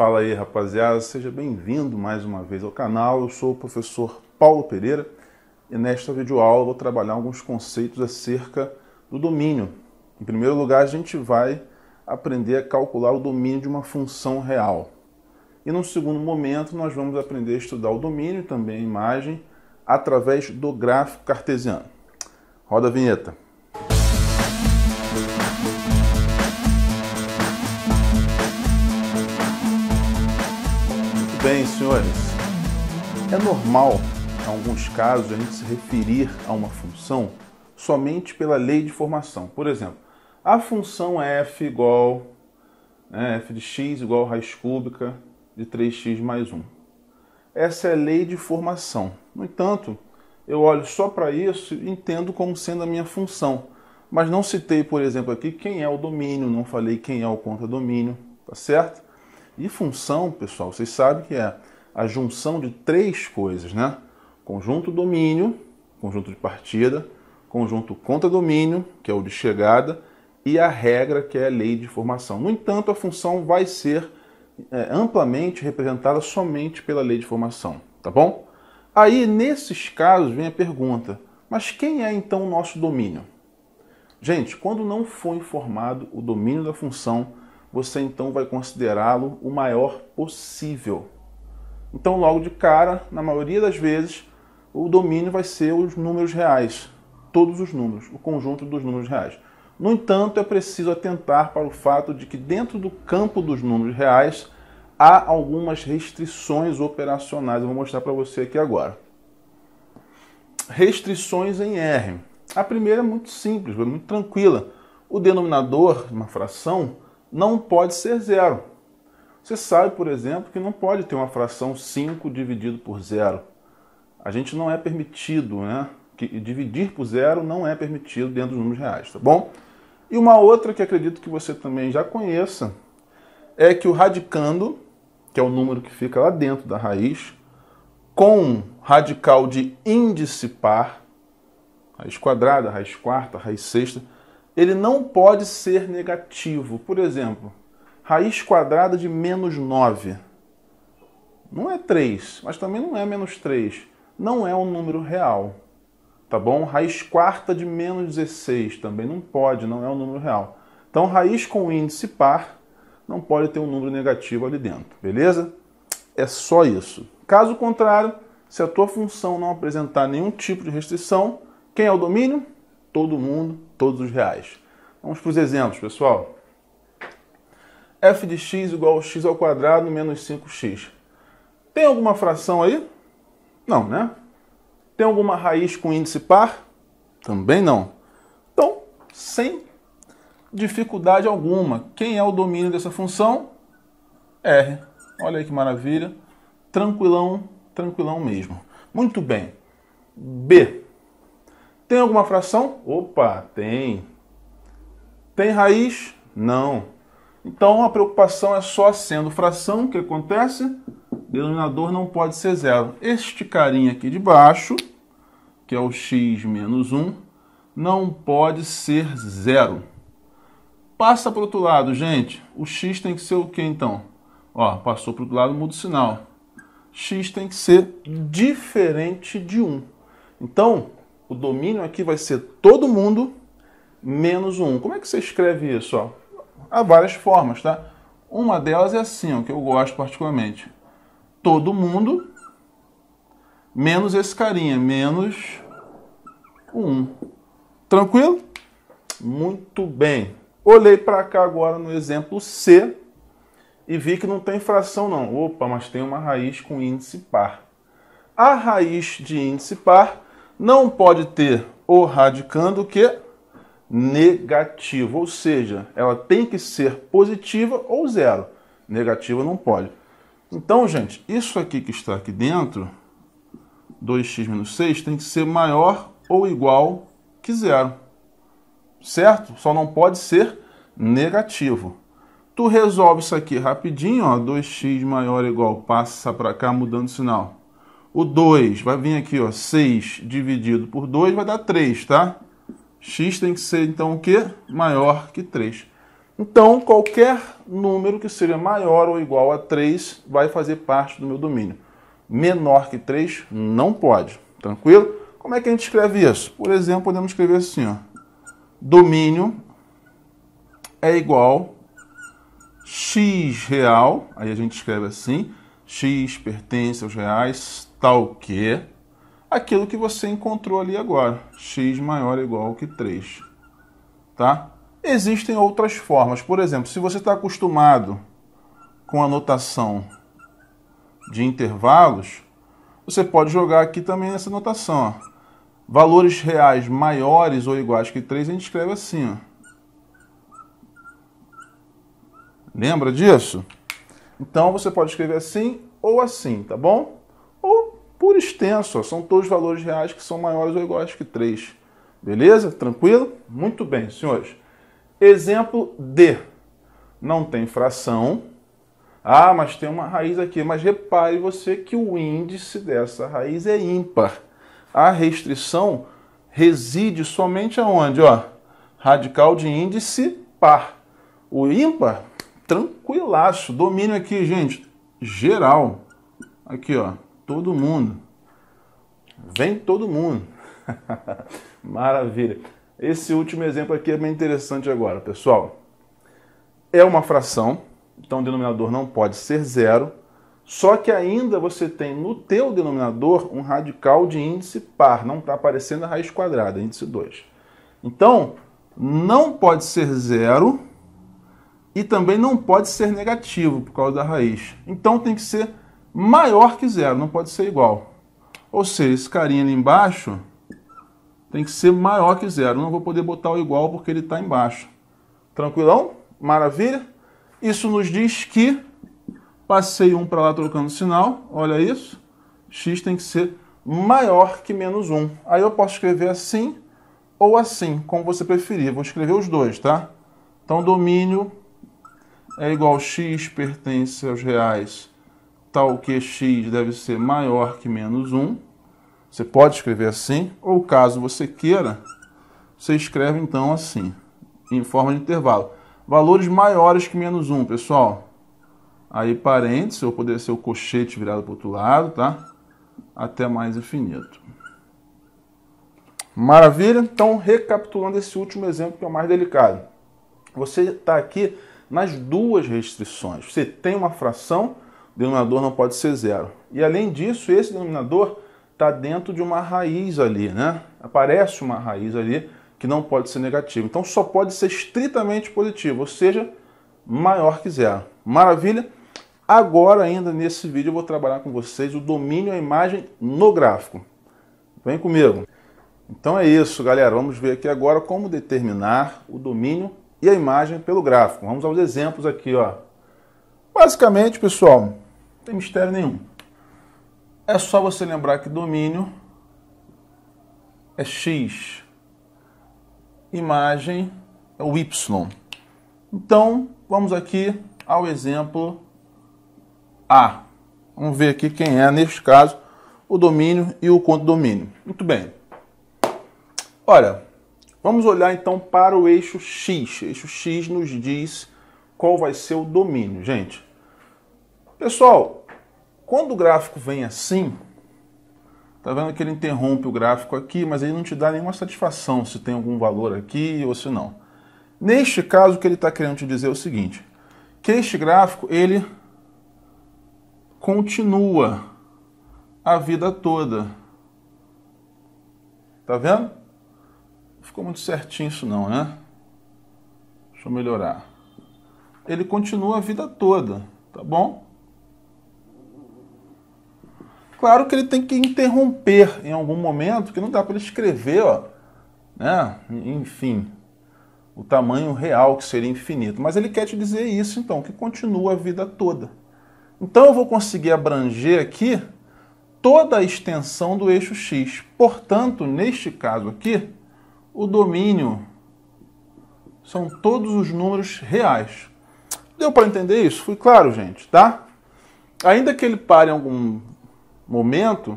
Fala aí, rapaziada, seja bem-vindo mais uma vez ao canal. Eu sou o professor Paulo Pereira e nesta videoaula vou trabalhar alguns conceitos acerca do domínio. Em primeiro lugar, a gente vai aprender a calcular o domínio de uma função real. E no segundo momento, nós vamos aprender a estudar o domínio, também a imagem, através do gráfico cartesiano. Roda a vinheta. bem, senhores. É normal, em alguns casos, a gente se referir a uma função somente pela lei de formação. Por exemplo, a função f igual né, f de x igual raiz cúbica de 3x mais 1. Essa é a lei de formação. No entanto, eu olho só para isso e entendo como sendo a minha função. Mas não citei, por exemplo, aqui quem é o domínio, não falei quem é o contradomínio, tá certo? E função, pessoal, vocês sabem que é a junção de três coisas, né? Conjunto domínio, conjunto de partida, conjunto contra-domínio, que é o de chegada, e a regra, que é a lei de formação. No entanto, a função vai ser é, amplamente representada somente pela lei de formação, tá bom? Aí, nesses casos, vem a pergunta, mas quem é então o nosso domínio? Gente, quando não foi informado o domínio da função, você então vai considerá-lo o maior possível. Então, logo de cara, na maioria das vezes, o domínio vai ser os números reais, todos os números, o conjunto dos números reais. No entanto, é preciso atentar para o fato de que dentro do campo dos números reais há algumas restrições operacionais. Eu vou mostrar para você aqui agora. Restrições em R. A primeira é muito simples, muito tranquila. O denominador de uma fração não pode ser zero. Você sabe, por exemplo, que não pode ter uma fração 5 dividido por zero. A gente não é permitido, né? Que dividir por zero não é permitido dentro dos números reais, tá bom? E uma outra que acredito que você também já conheça é que o radicando, que é o número que fica lá dentro da raiz, com radical de índice par, raiz quadrada, raiz quarta, raiz sexta, ele não pode ser negativo. Por exemplo, raiz quadrada de menos 9. Não é 3, mas também não é menos 3. Não é um número real. Tá bom? Raiz quarta de menos 16 também não pode, não é um número real. Então, raiz com índice par não pode ter um número negativo ali dentro, beleza? É só isso. Caso contrário, se a tua função não apresentar nenhum tipo de restrição, quem é o domínio? todo mundo, todos os reais. Vamos para os exemplos, pessoal. f de x igual a x ao quadrado menos 5x. Tem alguma fração aí? Não, né? Tem alguma raiz com índice par? Também não. Então, sem dificuldade alguma, quem é o domínio dessa função? R. Olha aí que maravilha. Tranquilão, tranquilão mesmo. Muito bem. B tem alguma fração? Opa, tem. Tem raiz? Não. Então a preocupação é só sendo fração, o que acontece? O denominador não pode ser zero. Este carinha aqui de baixo, que é o x menos 1, não pode ser zero. Passa para o outro lado, gente. O x tem que ser o que então? Ó, passou para o outro lado, muda o sinal. x tem que ser diferente de 1. Então, o domínio aqui vai ser todo mundo menos um. Como é que você escreve isso? Ó? Há várias formas, tá? Uma delas é assim, ó, que eu gosto particularmente. Todo mundo menos esse carinha, menos um. Tranquilo? Muito bem. Olhei para cá agora no exemplo C e vi que não tem fração não. Opa, mas tem uma raiz com índice par. A raiz de índice par não pode ter o radicando que negativo, ou seja, ela tem que ser positiva ou zero. Negativa não pode. Então, gente, isso aqui que está aqui dentro, 2x menos 6, tem que ser maior ou igual que zero. Certo? Só não pode ser negativo. Tu resolve isso aqui rapidinho, ó, 2x maior ou igual, passa para cá mudando o sinal. O 2 vai vir aqui, ó, 6 dividido por 2 vai dar 3, tá? x tem que ser, então, o quê? Maior que 3. Então, qualquer número que seja maior ou igual a 3 vai fazer parte do meu domínio. Menor que 3 não pode, tranquilo? Como é que a gente escreve isso? Por exemplo, podemos escrever assim, ó. Domínio é igual x real, aí a gente escreve assim, x pertence aos reais, tal tá que aquilo que você encontrou ali agora, x maior ou igual que 3. Tá? Existem outras formas. Por exemplo, se você está acostumado com a notação de intervalos, você pode jogar aqui também essa notação. Ó. Valores reais maiores ou iguais que 3, a gente escreve assim. Ó. Lembra disso? Então você pode escrever assim ou assim, tá bom? por extenso, ó, são todos valores reais que são maiores ou iguais que 3. Beleza? Tranquilo? Muito bem, senhores. Exemplo D. Não tem fração. Ah, mas tem uma raiz aqui. Mas repare você que o índice dessa raiz é ímpar. A restrição reside somente aonde? Ó, radical de índice par. O ímpar, tranquilaço. Domínio aqui, gente, geral. Aqui, ó todo mundo. Vem todo mundo. Maravilha. Esse último exemplo aqui é bem interessante agora, pessoal. É uma fração, então o denominador não pode ser zero, só que ainda você tem no teu denominador um radical de índice par, não está aparecendo a raiz quadrada, índice 2. Então, não pode ser zero e também não pode ser negativo por causa da raiz. Então tem que ser maior que zero, não pode ser igual. Ou seja, esse carinha ali embaixo tem que ser maior que zero. Eu não vou poder botar o igual porque ele está embaixo. Tranquilão? Maravilha? Isso nos diz que passei um para lá trocando sinal, olha isso. x tem que ser maior que menos 1. Aí eu posso escrever assim ou assim, como você preferir. Vou escrever os dois, tá? Então, domínio é igual x pertence aos reais tal que x deve ser maior que menos 1. Você pode escrever assim, ou caso você queira, você escreve então assim, em forma de intervalo. Valores maiores que menos 1, pessoal. Aí parênteses, ou poderia ser o cochete virado para o outro lado, tá? Até mais infinito. Maravilha? Então, recapitulando esse último exemplo, que é o mais delicado. Você está aqui nas duas restrições. Você tem uma fração denominador não pode ser zero. E além disso, esse denominador está dentro de uma raiz ali, né? Aparece uma raiz ali que não pode ser negativa. Então só pode ser estritamente positivo, ou seja, maior que zero. Maravilha? Agora, ainda nesse vídeo, eu vou trabalhar com vocês o domínio à imagem no gráfico. Vem comigo. Então é isso, galera. Vamos ver aqui agora como determinar o domínio e a imagem pelo gráfico. Vamos aos exemplos aqui, ó. Basicamente, pessoal, não tem mistério nenhum. É só você lembrar que domínio é X, imagem é o Y. Então, vamos aqui ao exemplo A. Vamos ver aqui quem é, neste caso, o domínio e o condomínio. Muito bem. Olha, vamos olhar então para o eixo X. O eixo X nos diz qual vai ser o domínio, gente. Pessoal, quando o gráfico vem assim, tá vendo que ele interrompe o gráfico aqui, mas ele não te dá nenhuma satisfação se tem algum valor aqui ou se não. Neste caso, o que ele está querendo te dizer é o seguinte, que este gráfico, ele continua a vida toda. Tá vendo? Ficou muito certinho isso não, né? Deixa eu melhorar. Ele continua a vida toda, tá bom? Claro que ele tem que interromper em algum momento, que não dá para ele escrever, ó, né? enfim, o tamanho real, que seria infinito. Mas ele quer te dizer isso, então, que continua a vida toda. Então eu vou conseguir abranger aqui toda a extensão do eixo X. Portanto, neste caso aqui, o domínio são todos os números reais. Deu para entender isso? Fui claro, gente, tá? Ainda que ele pare em algum momento,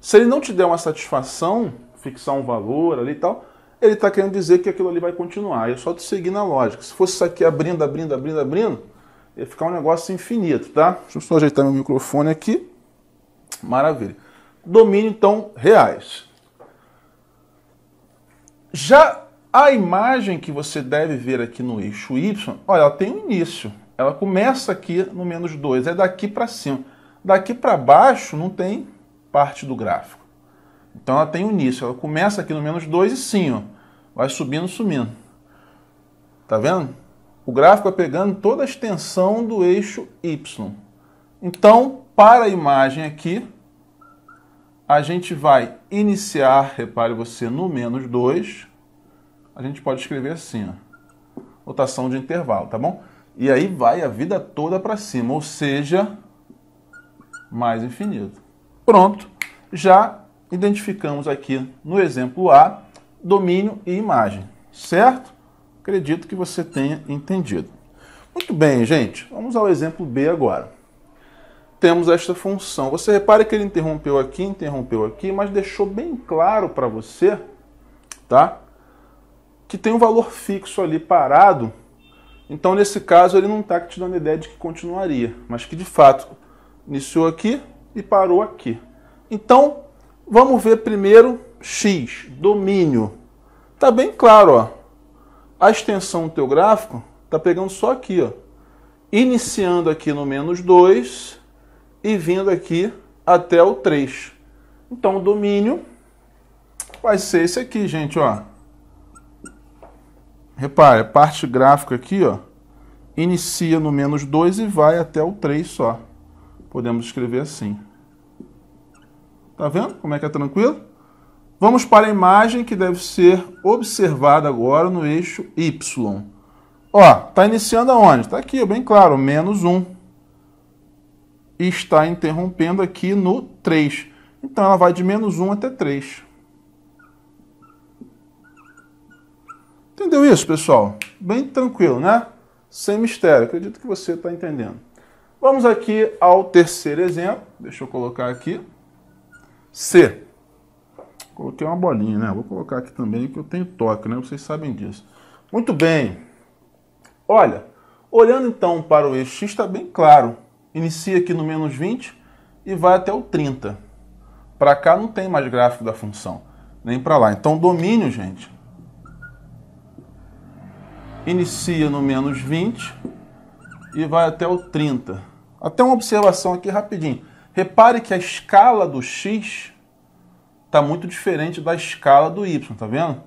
se ele não te der uma satisfação, fixar um valor ali e tal, ele está querendo dizer que aquilo ali vai continuar. É só te seguir na lógica. Se fosse isso aqui abrindo, abrindo, abrindo, abrindo, ia ficar um negócio infinito, tá? Deixa eu só ajeitar meu microfone aqui. Maravilha. Domínio, então, reais. Já a imagem que você deve ver aqui no eixo Y, olha, ela tem um início. Ela começa aqui no menos 2, é daqui para cima. Daqui para baixo não tem parte do gráfico. Então ela tem o um início, ela começa aqui no menos 2 e sim, ó, vai subindo, sumindo. Tá vendo? O gráfico é pegando toda a extensão do eixo Y. Então, para a imagem aqui, a gente vai iniciar, repare você, no menos 2. A gente pode escrever assim, ó, rotação de intervalo, tá bom? E aí vai a vida toda para cima, ou seja, mais infinito. Pronto, já identificamos aqui no exemplo A domínio e imagem, certo? Acredito que você tenha entendido. Muito bem, gente, vamos ao exemplo B agora. Temos esta função. Você repara que ele interrompeu aqui, interrompeu aqui, mas deixou bem claro para você, tá? Que tem um valor fixo ali parado. Então, nesse caso, ele não está te dando a ideia de que continuaria, mas que de fato Iniciou aqui e parou aqui. Então, vamos ver primeiro x, domínio. Está bem claro, ó. A extensão do teu gráfico está pegando só aqui, ó. Iniciando aqui no menos 2 e vindo aqui até o 3. Então, o domínio vai ser esse aqui, gente, ó. Repare, a parte gráfica aqui, ó, inicia no menos 2 e vai até o 3 só podemos escrever assim. Tá vendo como é que é tranquilo? Vamos para a imagem que deve ser observada agora no eixo Y. Ó, tá iniciando aonde? Tá aqui, bem claro, menos 1. E está interrompendo aqui no 3. Então ela vai de menos 1 até 3. Entendeu isso, pessoal? Bem tranquilo, né? Sem mistério. Acredito que você está entendendo. Vamos aqui ao terceiro exemplo. Deixa eu colocar aqui. C. Coloquei uma bolinha, né? Vou colocar aqui também que eu tenho toque, né? Vocês sabem disso. Muito bem. Olha, olhando então para o eixo X, está bem claro. Inicia aqui no menos 20 e vai até o 30. Para cá não tem mais gráfico da função, nem para lá. Então, domínio, gente, inicia no menos 20 e vai até o 30. Até uma observação aqui rapidinho. Repare que a escala do x está muito diferente da escala do y, tá vendo?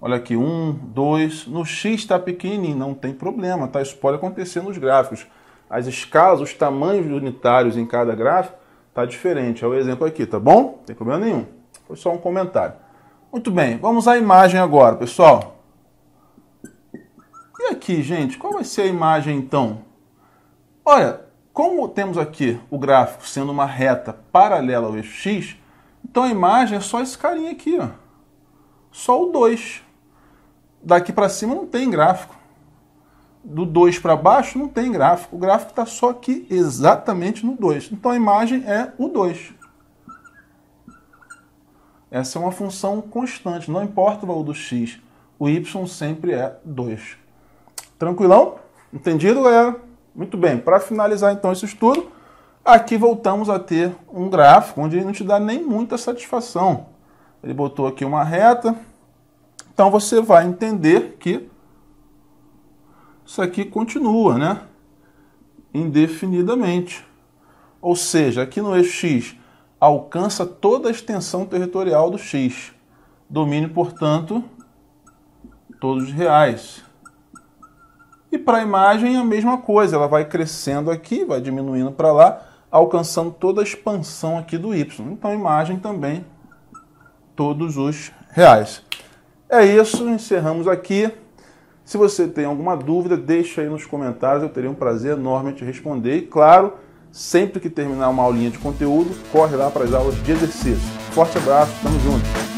Olha aqui, 1, 2, no x está pequenininho, não tem problema, tá? Isso pode acontecer nos gráficos. As escalas, os tamanhos unitários em cada gráfico tá diferente, é o exemplo aqui, tá bom? Não tem problema nenhum, foi só um comentário. Muito bem, vamos à imagem agora, pessoal. E aqui, gente, qual vai ser a imagem então? Olha, como temos aqui o gráfico sendo uma reta paralela ao eixo X, então a imagem é só esse carinha aqui, ó. Só o 2. Daqui para cima não tem gráfico. Do 2 para baixo não tem gráfico. O gráfico está só aqui exatamente no 2. Então a imagem é o 2. Essa é uma função constante, não importa o valor do x, o y sempre é 2. Tranquilão? Entendido, galera? Muito bem, para finalizar então esse estudo, aqui voltamos a ter um gráfico onde ele não te dá nem muita satisfação. Ele botou aqui uma reta, então você vai entender que isso aqui continua, né? Indefinidamente. Ou seja, aqui no eixo X alcança toda a extensão territorial do X. Domínio, portanto, todos os reais. E para a imagem é a mesma coisa, ela vai crescendo aqui, vai diminuindo para lá, alcançando toda a expansão aqui do Y. Então a imagem também todos os reais. É isso, encerramos aqui. Se você tem alguma dúvida, deixa aí nos comentários, eu teria um prazer enorme em te responder. E claro, sempre que terminar uma aulinha de conteúdo, corre lá para as aulas de exercício. Forte abraço, tamo junto!